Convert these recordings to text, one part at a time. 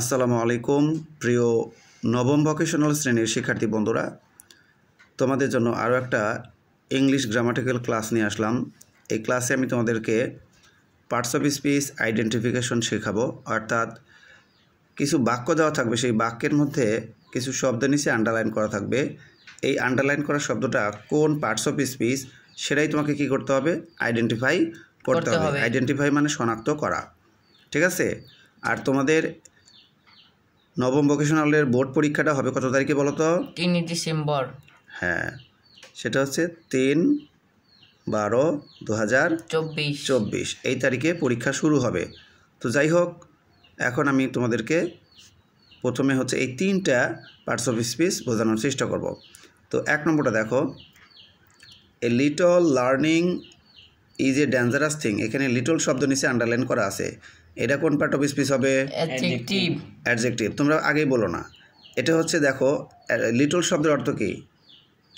আসসালামু আলাইকুম প্রিয় নবম ভোকেশনাল শ্রেণীর শিক্ষার্থী বন্ধুরা তোমাদের জন্য আরও একটা ইংলিশ গ্রামাটিক্যাল ক্লাস নিয়ে আসলাম এই ক্লাসে আমি তোমাদেরকে পার্টস অফ স্পিচ আইডেন্টিফিকেশন শেখাবো অর্থাৎ কিছু বাক্য দেওয়া থাকবে সেই বাক্যের মধ্যে কিছু শব্দ নিচে আন্ডারলাইন করা থাকবে এই আন্ডারলাইন করা শব্দটা কোন পার্টস অফ স্পিচ সেটাই তোমাকে কি করতে হবে আইডেন্টিফাই করতে হবে আইডেন্টিফাই মানে শনাক্ত করা ঠিক আছে আর তোমাদের নবম ভোকেশনালের বোর্ড পরীক্ষাটা হবে কত তারিখে বলো তো তিনই ডিসেম্বর হ্যাঁ সেটা হচ্ছে তিন বারো দু হাজার চব্বিশ চব্বিশ এই তারিখে পরীক্ষা শুরু হবে তো যাই হোক এখন আমি তোমাদেরকে প্রথমে হচ্ছে এই তিনটা পার্টস অফ স্পিচ বোঝানোর চেষ্টা করব তো এক নম্বরটা দেখো a little learning is a dangerous thing এখানে লিটল শব্দ নিচে আন্ডারলাইন করা আছে এটা কোন পার্ট অফ স্পিচ হবে অ্যাডজেক্টিভ তোমরা আগেই বলো না এটা হচ্ছে দেখো লিটল শব্দের অর্থ কি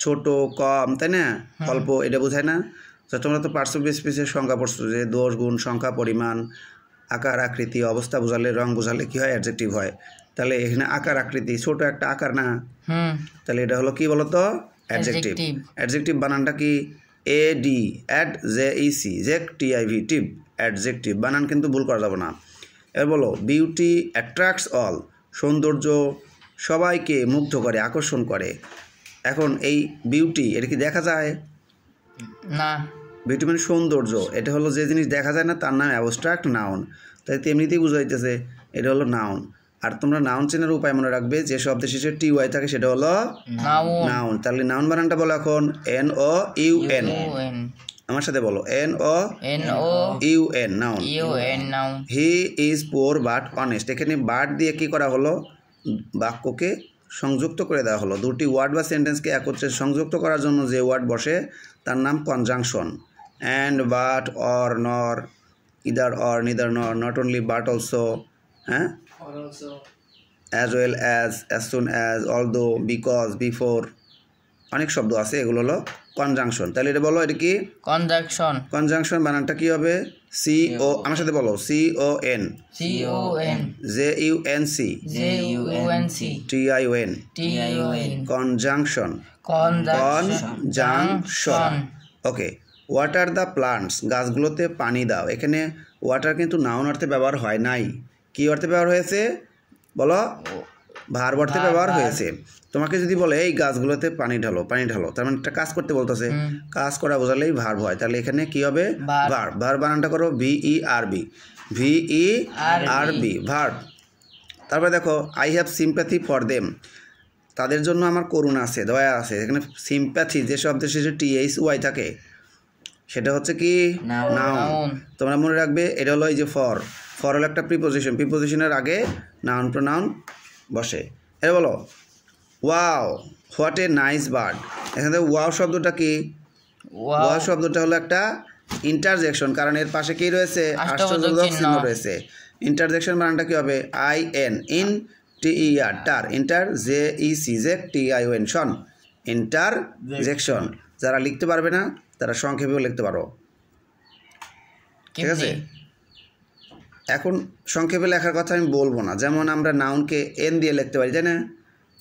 ছোট কম তাই না অল্প এটা বোঝায় না তো তোমরা তো পার্টস অফ স্পিচের সংখ্যা পড়ছো যে দোষ গুণ সংখ্যা পরিমাণ আকার আকৃতি অবস্থা বোঝালে রং বোঝালে কি হয় অ্যাডজেক্টিভ হয় তাহলে এখানে আকার আকৃতি ছোট একটা আকার না তাহলে এটা হলো কি বলতো অ্যাডজেক্টিভ অ্যাডজেক্টিভ বানানটা কি এ ডি অ্যাট জে ইসি জেকটিআইভি টিপ অ্যাডজেক্টিভ বানান কিন্তু ভুল করা যাবে না এর বলো বিউটি অ্যাট্রাক্টস অল সৌন্দর্য সবাইকে মুগ্ধ করে আকর্ষণ করে এখন এই বিউটি এটা কি দেখা যায় না বিউটি মানে সৌন্দর্য এটা হলো যে জিনিস দেখা যায় না তার নাম অ্যাবস্ট্রাক্ট নাউন তাই তেমনিতেই বুঝাইতেছে এটা হলো নাউন আর তোমরা নাউন চেনার উপায় মনে রাখবে যে শব্দের শেষে টি ওয়াই থাকে সেটা হলো নাউন তাহলে নাউন বানানটা বলো এখন এন ও ইউ এন আমার সাথে বলো N O N O U N noun U N noun he is poor but honest এখানে বাট দিয়ে কি করা হলো বাক্যকে সংযুক্ত করে দেওয়া হলো দুটি ওয়ার্ড বা সেন্টেন্সকে একত্রে সংযুক্ত করার জন্য যে ওয়ার্ড বসে তার নাম conjunction and but or nor either or neither nor not only but also হ্যাঁ or also as well as as soon as although because before অনেক শব্দ আছে এগুলো হলো কনজাংশন তাহলে এটা বলো এটা কি কনজাংশন কনজাংশন বানানটা কি হবে সি ও আমার সাথে বলো C O N C O N J U N C J U N C T I O N T I O N conjunction conjunction okay water the plants গাছগুলোতে পানি দাও এখানে ওয়াটার কিন্তু নাউন অর্থে ব্যবহার হয় নাই কি অর্থে ব্যবহার হয়েছে বলো ভার অর্থে ব্যবহার হয়েছে তোমাকে যদি বলে এই গাছগুলোতে পানি ঢালো পানি ঢালো তার মানে একটা কাজ করতে বলতেছে কাজ করা বোঝালেই ভার হয় তাহলে এখানে কি হবে ভার ভার বানানটা করো V E R B V E R B verb তারপরে দেখো I have sympathy for them তাদের জন্য আমার করুণা আছে দয়া আছে এখানে সিম্প্যাথি যে শব্দের শেষে এইচ ওয়াই থাকে সেটা হচ্ছে কি নাউন তোমরা মনে রাখবে এটা হলো এই যে ফর ফর হলো একটা প্রিপোজিশন প্রিপোজিশনের আগে নাউন প্রনাউন বসে এটা বলো wow what a nice bird এখানে ওয়াও শব্দটা কি ওয়াও শব্দটা হলো একটা ইন্টারজেকশন কারণ এর পাশে কি রয়েছে আশ্চর্যজনক চিহ্ন রয়েছে ইন্টারজেকশন মানটা কি হবে I N in T E R টার inter J E C J T I ওয়েন শন ইন্টারজেকশন যারা লিখতে পারবে না তারা সংক্ষেপেও লিখতে পারো ঠিক আছে এখন সংক্ষেপে লেখার কথা আমি বলবো না যেমন আমরা নাউনকে এন দিয়ে লিখতে পারি তাই না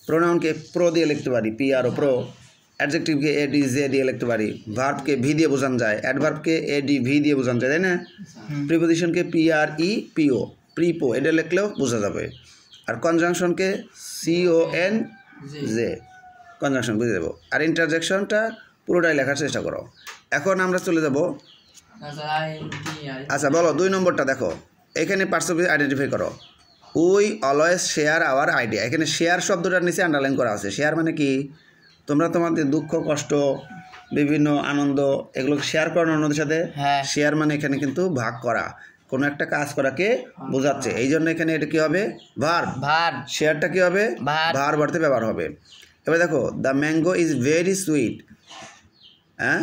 প্রোনাউনকে প্রো দিয়ে লিখতে পারি পি আর ও প্রো অ্যাডজেক্টিভকে এ ডি জে দিয়ে লিখতে পারি ভার্বকে ভি দিয়ে বোঝানো যায় অ্যাডভার্বকে এ ডি ভি দিয়ে বোঝানো যায় তাই না প্রিপোজিশনকে পি আর ই পিও প্রিপো এটা লিখলেও বোঝা যাবে আর কনজাংশনকে সিও এন জে কনজাংশন বুঝে দেবো আর ইন্টারজেকশনটা পুরোটাই লেখার চেষ্টা করো এখন আমরা চলে যাব আচ্ছা বলো দুই নম্বরটা দেখো এখানে পার্সন আইডেন্টিফাই করো we always share our idea এখানে শেয়ার শব্দটার নিচে আন্ডারলাইন করা আছে শেয়ার মানে কি তোমরা তোমাদের দুঃখ কষ্ট বিভিন্ন আনন্দ এগুলো শেয়ার করানো অন্যদের সাথে হ্যাঁ। শেয়ার মানে এখানে কিন্তু ভাগ করা কোনো একটা কাজ করাকে হ্যাঁ। বোঝাচ্ছে এই জন্য এখানে এটা কি হবে ভার ভার শেয়ারটা কি হবে ভার বাড়তে ব্যবহার হবে এবার দেখো the mango is very sweet হ্যাঁ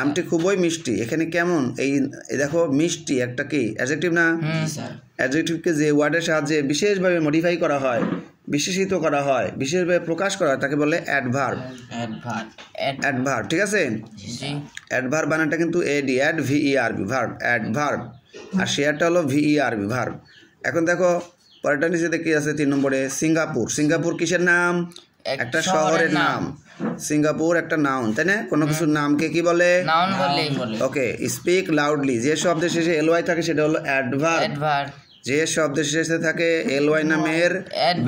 আমটি খুবই মিষ্টি এখানে কেমন এই দেখো মিষ্টি একটা কি অ্যাডজেক্টিভ না অ্যাডজেক্টিভকে যে ওয়ার্ডের সাহায্যে বিশেষভাবে মডিফাই করা হয় বিশেষিত করা হয় বিশেষভাবে প্রকাশ করা হয় তাকে বলে অ্যাডভার্ব অ্যাডভার্ব ঠিক আছে অ্যাডভার্ব বানানটা কিন্তু A D ad V E R B verb adverb আর শেয়ারটা হলো ভিইআরবি ভার্ব এখন দেখো পরেরটা নিচে দেখি আছে তিন নম্বরে সিঙ্গাপুর সিঙ্গাপুর কিসের নাম একটা শহরের নাম সিঙ্গাপুর একটা নাউন তাই না কোনো কিছুর নামকে কি বলে নাউন বলেই বলে ওকে স্পিক লাউডলি যে শব্দের শেষে এল ওয়াই থাকে সেটা হলো অ্যাডভার্ব যে শব্দের শেষে থাকে এল ওয়াই নামের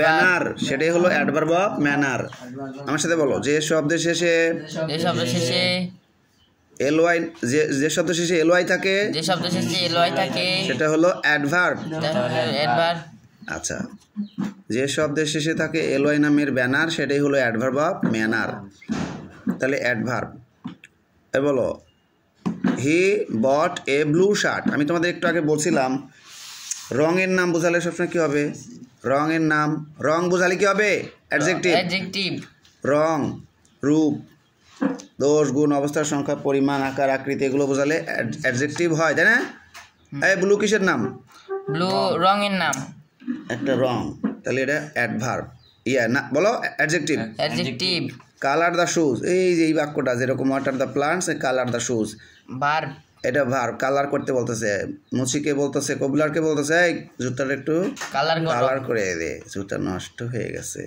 ব্যানার সেটাই হলো অ্যাডভার্ব অফ ম্যানার আমার সাথে বলো যে শব্দের শেষে যে শব্দের শেষে এল ওয়াই যে যে শব্দ শেষে এল ওয়াই থাকে যে শব্দ শেষে এল ওয়াই থাকে সেটা হলো অ্যাডভার্ব আচ্ছা যে শব্দের শেষে থাকে এলওয়াই নামের ব্যানার সেটাই হলো অ্যাডভার্ব অফ ম্যানার তাহলে অ্যাডভার্ব এ বলো he bot A blue shirt আমি তোমাদের একটু আগে বলছিলাম রঙের নাম বোঝালে সবসময় কী হবে রঙের নাম রং বোঝালে কী হবে অ্যাডজেক্টিভ রং রূপ দোষ গুণ অবস্থার সংখ্যা পরিমাণ আকার আকৃতি এগুলো বোঝালে অ্যাডজেক্টিভ হয় তাই না এই ব্লু কিসের নাম ব্লু রঙের নাম একটা রং তাহলে এটা অ্যাডভার্ব ইয়া না বলো adjective adjective colour the shoes এই যে এই বাক্যটা যেরকম water the plants colour the shoes verb এটা ভার কালার করতে বলতেছে মুচিকে বলতেছে কবিলারকে বলতেছে এই জুতাটা একটু কালার কালার করে দে জুতা নষ্ট হয়ে গেছে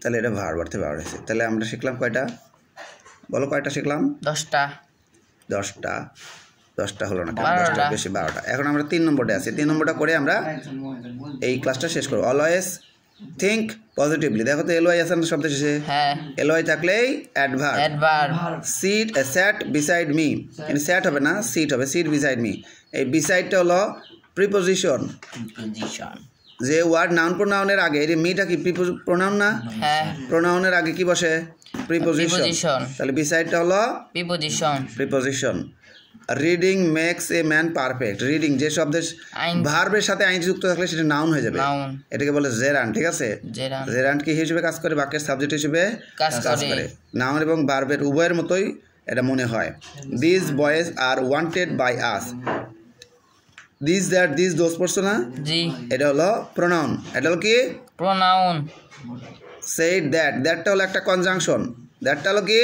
তাহলে এটা ভার বাড়তে বার হয়েছে তাহলে আমরা শিখলাম কয়টা বলো কয়টা শিখলাম দশটা দশটা দশটা হলো না দশটা বেশি বারোটা এখন আমরা তিন নম্বরটা আছি তিন নম্বরটা করে আমরা এই ক্লাসটা শেষ করবো অলওয়েজ থিঙ্ক পজিটিভলি দেখো তো এলওয়াই আছে না শব্দ শেষে এলওয়াই হ্যাঁ। থাকলেই adverb sit sat beside me কিন্তু স্যাট হবে না সিট হবে সিট বিসাইড মি এই বিসাইডটা হলো প্রিপোজিশন যে ওয়ার্ড নাউন প্রোনাউনের আগে এই মিটা কি প্রোনাউন না প্রোনাউনের হ্যাঁ। আগে কি বসে প্রিপোজিশন তাহলে বিসাইডটা হলো preposition preposition reading makes a man perfect reading যে শব্দের ভার্বের সাথে আইন যুক্ত থাকলে সেটা নাউন হয়ে যাবে এটাকে বলে জেরান ঠিক আছে জেরান কি হিসেবে কাজ করে বাক্যের সাবজেক্ট হিসেবে কাজ করে নাউন এবং ভার্বের উভয়ের মতোই এটা মনে হয় this boys are wanted by us this that this those পড়ছো না জি এটা হলো প্রোনাউন এটা হলো কি প্রোনাউন সেই দ্যাট দ্যাটটা হলো একটা কনজাংশন দ্যাটটা হলো কি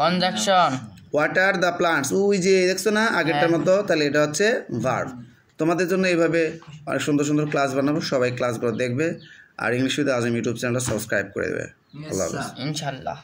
conjunction water the plants we যে দেখছো না আগেরটার হ্যাঁ। মতো তাহলে এটা হচ্ছে ভার্ভ তোমাদের জন্য এইভাবে অনেক সুন্দর সুন্দর ক্লাস বানাবো সবাই ক্লাসগুলো দেখবে আর ইংলিশ উইথ আজম ইউটিউব চ্যানেলটা সাবস্ক্রাইব করে দেবে ইনশাল্লাহ